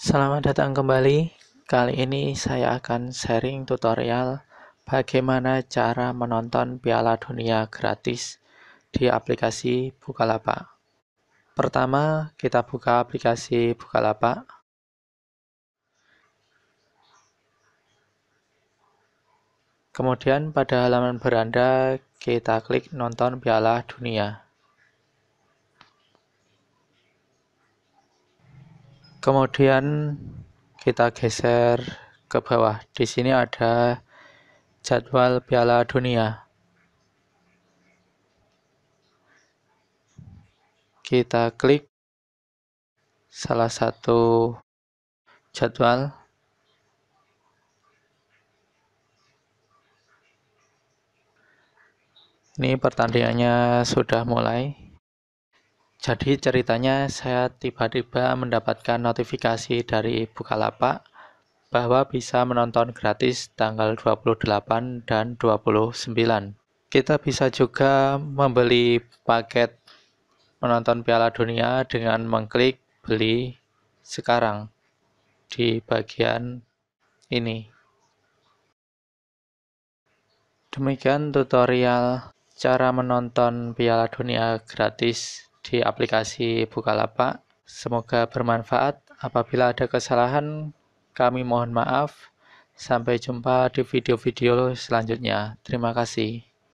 Selamat datang kembali. Kali ini saya akan sharing tutorial bagaimana cara menonton Piala Dunia gratis di aplikasi Bukalapak. Pertama, kita buka aplikasi Bukalapak. Kemudian pada halaman beranda kita klik nonton Piala Dunia. Kemudian kita geser ke bawah. Di sini ada jadwal Piala Dunia. Kita klik salah satu jadwal ini pertandingannya sudah mulai jadi ceritanya saya tiba-tiba mendapatkan notifikasi dari Bukalapak bahwa bisa menonton gratis tanggal 28 dan 29. Kita bisa juga membeli paket menonton Piala Dunia dengan mengklik beli sekarang di bagian ini. Demikian tutorial cara menonton Piala Dunia gratis di aplikasi Bukalapak. Semoga bermanfaat. Apabila ada kesalahan, kami mohon maaf. Sampai jumpa di video-video selanjutnya. Terima kasih.